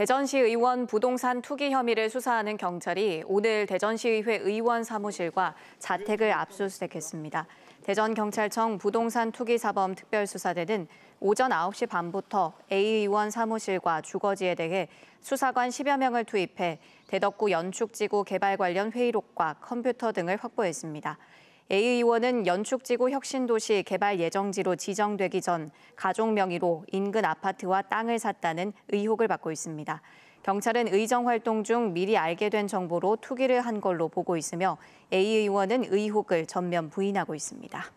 대전시 의원 부동산 투기 혐의를 수사하는 경찰이 오늘 대전시의회 의원 사무실과 자택을 압수수색했습니다. 대전경찰청 부동산 투기 사범 특별수사대는 오전 9시 반부터 A 의원 사무실과 주거지에 대해 수사관 10여 명을 투입해 대덕구 연축지구 개발 관련 회의록과 컴퓨터 등을 확보했습니다. A의원은 연축지구 혁신도시 개발 예정지로 지정되기 전 가족 명의로 인근 아파트와 땅을 샀다는 의혹을 받고 있습니다. 경찰은 의정 활동 중 미리 알게 된 정보로 투기를 한 걸로 보고 있으며 A의원은 의혹을 전면 부인하고 있습니다.